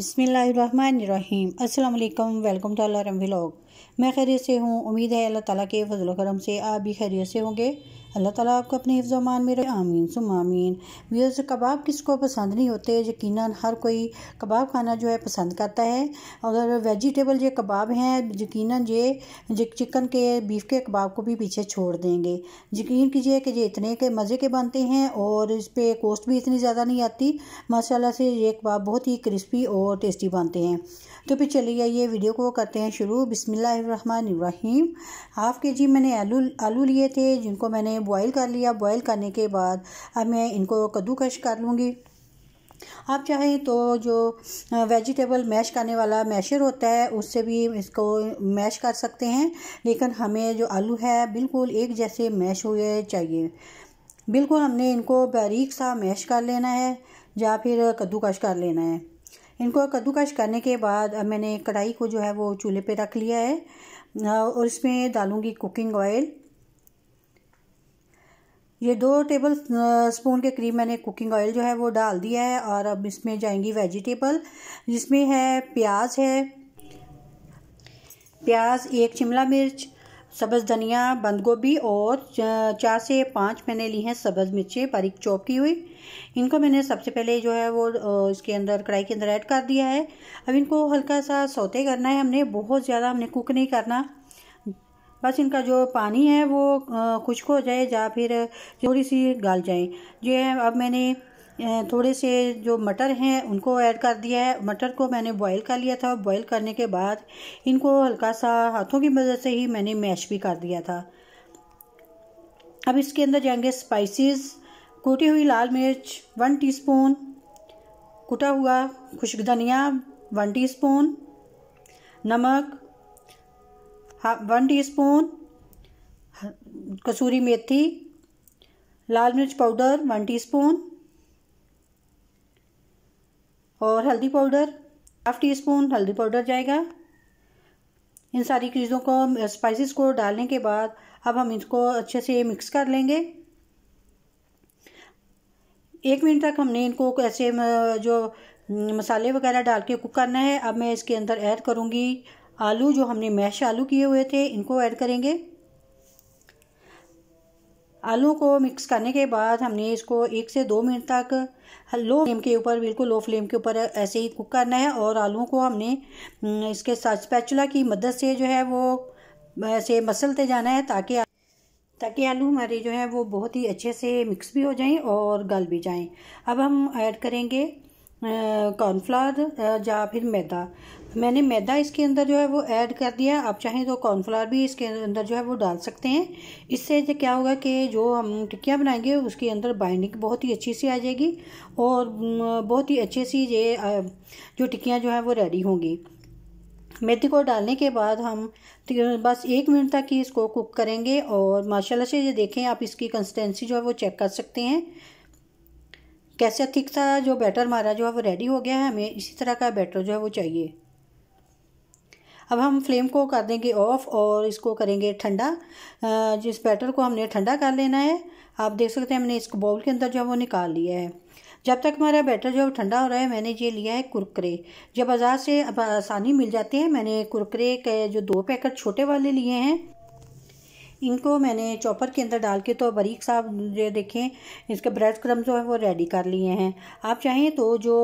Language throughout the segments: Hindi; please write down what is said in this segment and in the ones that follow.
बिसमीम् अल्लाम वेलकम टू अल्लाह रम व्लॉग मैं खैरियत से हूँ उम्मीद है अल्लाह ताला के फजल करम से आप भी खैरियत से होंगे अल्लाह ताला आपको अपने अमान में आमीन सुम आमीन व्यूज़ कबाब किसको पसंद नहीं होते यकीन हर कोई कबाब खाना जो है पसंद करता है अगर वेजिटेबल ये कबाब हैं यकीन ये चिकन के बीफ के कबाब को भी पीछे छोड़ देंगे यकीन कीजिए कि ये इतने के मज़े के बनते हैं और इस पर कोस्ट भी इतनी ज़्यादा नहीं आती माशाल्लाह से ये कबाब बहुत ही क्रिस्पी और टेस्टी बनते हैं तो फिर चलिए ये वीडियो को करते हैं शुरू बिसमीम हाफ़ के जी मैंने आलू आलू लिए थे जिनको मैंने मैंने बॉईल कर लिया बॉईल करने के बाद अब मैं इनको कद्दूकश कर लूँगी आप चाहें तो जो वेजिटेबल मैश करने वाला मैशर होता है उससे भी इसको मैश कर सकते हैं लेकिन हमें जो आलू है बिल्कुल एक जैसे मैश हुए चाहिए बिल्कुल हमने इनको बारीक सा मैश कर लेना है या फिर कद्दूकश कर लेना है इनको कद्दूकश करने के बाद अब मैंने कढ़ाई को जो है वो चूल्हे पे रख लिया है और इसमें डालूंगी कुकिंग ऑयल ये दो टेबल स्पून के करीब मैंने कुकिंग ऑयल जो है वो डाल दिया है और अब इसमें जाएंगी वेजिटेबल जिसमें है प्याज है प्याज एक शिमला मिर्च सब्ज़ धनिया बंद गोभी और चार से पाँच मैंने ली हैं सब्ज़ मिर्चें बारीक चौक की हुई इनको मैंने सबसे पहले जो है वो इसके अंदर कढ़ाई के अंदर ऐड कर दिया है अब इनको हल्का सा सोते करना है हमने बहुत ज़्यादा हमने कुक नहीं करना बस इनका जो पानी है वो खुश्क हो जाए या फिर थोड़ी सी गाल जाए जो है अब मैंने थोड़े से जो मटर हैं उनको ऐड कर दिया है मटर को मैंने बॉईल कर लिया था बॉईल करने के बाद इनको हल्का सा हाथों की मदद से ही मैंने मैश भी कर दिया था अब इसके अंदर जाएंगे स्पाइसेस कूटी हुई लाल मिर्च वन टीस्पून कुटा हुआ खुश्क धनिया वन टीस्पून नमक वन टीस्पून कसूरी मेथी लाल मिर्च पाउडर वन टीस्पून और हल्दी पाउडर हाफ टी स्पून हल्दी पाउडर जाएगा इन सारी चीज़ों को स्पाइसेस को डालने के बाद अब हम इसको अच्छे से मिक्स कर लेंगे एक मिनट तक हमने इनको ऐसे जो मसाले वगैरह डाल के कुक करना है अब मैं इसके अंदर ऐड करूँगी आलू जो हमने मैश आलू किए हुए थे इनको ऐड करेंगे आलू को मिक्स करने के बाद हमने इसको एक से दो मिनट तक लो फ्लेम के ऊपर बिल्कुल लो फ्लेम के ऊपर ऐसे ही कुक करना है और आलू को हमने हम्म, इसके स्पैचुला की मदद से जो है वो ऐसे मसलते जाना है ताकि ताकि आलू हमारे जो है वो बहुत ही अच्छे से मिक्स भी हो जाएं और गल भी जाएं अब हम ऐड करेंगे कॉर्नफ्लावर या फिर मैदा मैंने मैदा इसके अंदर जो है वो ऐड कर दिया आप चाहें तो कॉर्नफ्लावर भी इसके अंदर जो है वो डाल सकते हैं इससे क्या होगा कि जो हम टिक्कियाँ बनाएंगे उसके अंदर बाइंडिंग बहुत ही अच्छी सी आ जाएगी और बहुत ही अच्छे सी ये जो टिक्कियाँ जो है वो रेडी होंगी मेथे को डालने के बाद हम बस एक मिनट तक ही इसको कुक करेंगे और माशाल्लाह से ये देखें आप इसकी कंसिस्टेंसी जो है वो चेक कर सकते हैं कैसे थिक था जो बैटर हमारा जो है वो रेडी हो गया है हमें इसी तरह का बैटर जो है वो चाहिए अब हम फ्लेम को कर देंगे ऑफ़ और इसको करेंगे ठंडा जिस बैटर को हमने ठंडा कर लेना है आप देख सकते हैं हमने इसको बाउल के अंदर जो है वो निकाल लिया है जब तक हमारा बैटर जो ठंडा हो रहा है मैंने ये लिया है कुरकरे जब बाज़ार से आसानी मिल जाते हैं मैंने कुरकरे के जो दो पैकेट छोटे वाले लिए हैं इनको मैंने चॉपर के अंदर डाल के तो बारीक साहब ये देखें इसके ब्रेड क्रम जो है वो रेडी कर लिए हैं आप चाहें तो जो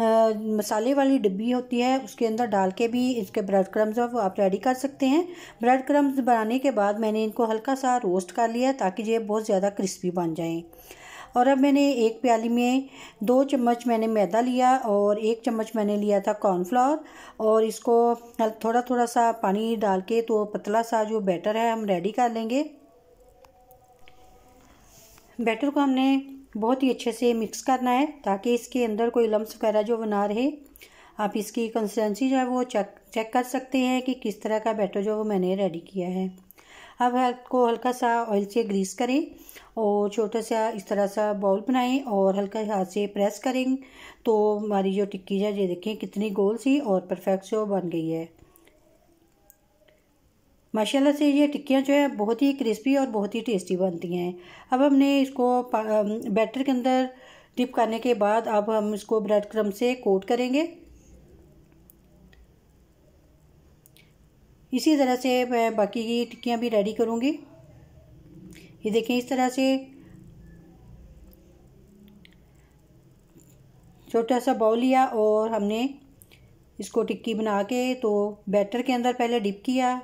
आ, मसाले वाली डिब्बी होती है उसके अंदर डाल के भी इसके ब्रेड क्रम्स वो आप रेडी कर सकते हैं ब्रेड क्रम्स बनाने के बाद मैंने इनको हल्का सा रोस्ट कर लिया ताकि ये बहुत ज़्यादा क्रिस्पी बन जाएँ और अब मैंने एक प्याली में दो चम्मच मैंने मैदा लिया और एक चम्मच मैंने लिया था कॉर्नफ्लावर और इसको थोड़ा थोड़ा सा पानी डाल के तो पतला सा जो बैटर है हम रेडी कर लेंगे बैटर को हमने बहुत ही अच्छे से मिक्स करना है ताकि इसके अंदर कोई लम्स वगैरह जो बना रहे आप इसकी कंसिस्टेंसी जो है वो चेक चेक कर सकते हैं कि किस तरह का बैटर जो वो मैंने रेडी किया है अब हाथ को हल्का सा ऑयल से ग्रीस करें और छोटा सा इस तरह सा बॉल बनाएं और हल्का हाथ से प्रेस करें तो हमारी जो टिक्की है ये देखें कितनी गोल सी और परफेक्ट से बन गई है माशाल्लाह से ये टिक्कियाँ जो है बहुत ही क्रिस्पी और बहुत ही टेस्टी बनती हैं अब हमने इसको बैटर के अंदर डिप करने के बाद अब हम इसको ब्रेड क्रम से कोट करेंगे इसी तरह से मैं बाकी की टिक्कियाँ भी रेडी करूँगी ये देखें इस तरह से छोटा सा बाउल लिया और हमने इसको टिक्की बना के तो बैटर के अंदर पहले डिप किया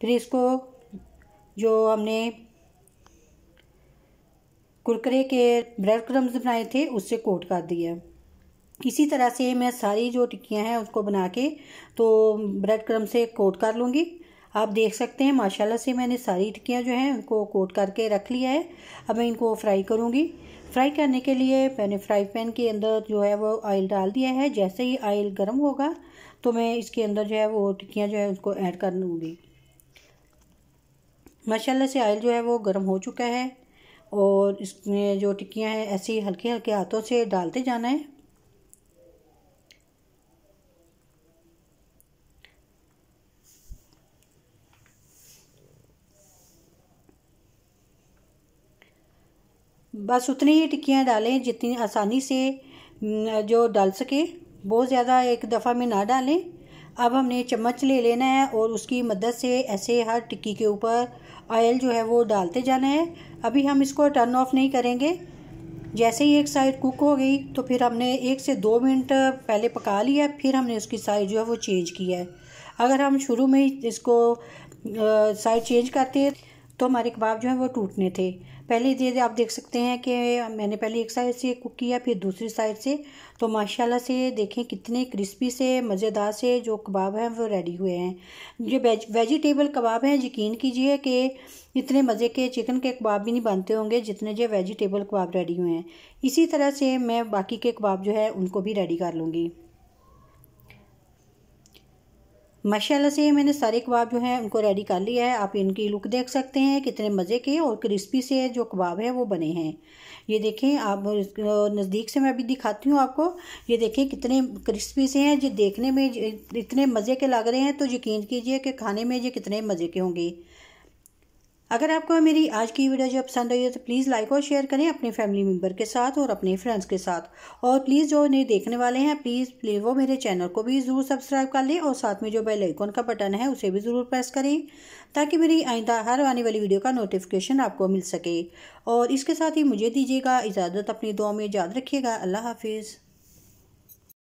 फिर इसको जो हमने कुरकरे के ब्रेड क्रम्स बनाए थे उससे कोट कर दिया इसी तरह से मैं सारी जो टिक्कियाँ हैं उसको बना के तो ब्रेड क्रम से कोट कर लूँगी आप देख सकते हैं माशाल्लाह से मैंने सारी टिक्कियाँ जो हैं उनको कोट करके रख लिया है अब मैं इनको फ्राई करूँगी फ्राई करने के लिए मैंने फ्राई पैन के अंदर जो है वो ऑयल डाल दिया है जैसे ही ऑयल गर्म होगा तो मैं इसके अंदर जो है वो टिक्कियाँ जो है उसको ऐड कर लूँगी माशाल्लाह से ऑयल जो है वो गर्म हो चुका है और इसमें जो टिक्कियाँ हैं ऐसे ही हल्के हल्के हाथों से डालते जाना है बस उतनी ही टिक्कियाँ डालें जितनी आसानी से जो डाल सके बहुत ज़्यादा एक दफ़ा में ना डालें अब हमने चम्मच ले लेना है और उसकी मदद से ऐसे हर टिक्की के ऊपर ऑयल जो है वो डालते जाना है अभी हम इसको टर्न ऑफ नहीं करेंगे जैसे ही एक साइड कुक हो गई तो फिर हमने एक से दो मिनट पहले पका लिया फिर हमने उसकी साइड जो है वो चेंज किया है अगर हम शुरू में ही इसको साइड चेंज करते तो हमारे कबाब जो है वो टूटने थे पहले ये आप देख सकते हैं कि मैंने पहले एक साइड से कुक किया फिर दूसरी साइड से तो माशाल्लाह से देखें कितने क्रिस्पी से मज़ेदार से जो कबाब हैं वो रेडी हुए हैं जो वेज वेजिटेबल कबाब हैं यकीन कीजिए कि इतने मज़े के चिकन के कबाब भी नहीं बनते होंगे जितने जो वेजिटेबल कबाब रेडी हुए हैं इसी तरह से मैं बाकी के कबाब जो है उनको भी रेडी कर लूँगी माशाला से मैंने सारे कबाब जो हैं उनको रेडी कर लिया है आप इनकी लुक देख सकते हैं कितने मज़े के और क्रिस्पी से जो कबाब है वो बने हैं ये देखें आप नज़दीक से मैं अभी दिखाती हूँ आपको ये देखें कितने क्रिस्पी से हैं जो देखने में इतने मज़े के लग रहे हैं तो यकीन कीजिए कि खाने में ये कितने मज़े के होंगे अगर आपको मेरी आज की वीडियो जो पसंद आई है तो प्लीज़ लाइक और शेयर करें अपने फैमिली मेम्बर के साथ और अपने फ्रेंड्स के साथ और प्लीज़ जो नहीं देखने वाले हैं प्लीज़ प्लीज़ वो मेरे चैनल को भी ज़रूर सब्सक्राइब कर लें और साथ में जो बेल आइकॉन का बटन है उसे भी ज़रूर प्रेस करें ताकि मेरी आइंदा हर आने वाली वीडियो का नोटिफिकेशन आपको मिल सके और इसके साथ ही मुझे दीजिएगा इजाज़त अपनी दुआ में याद रखिएगा अल्लाह हाफिज़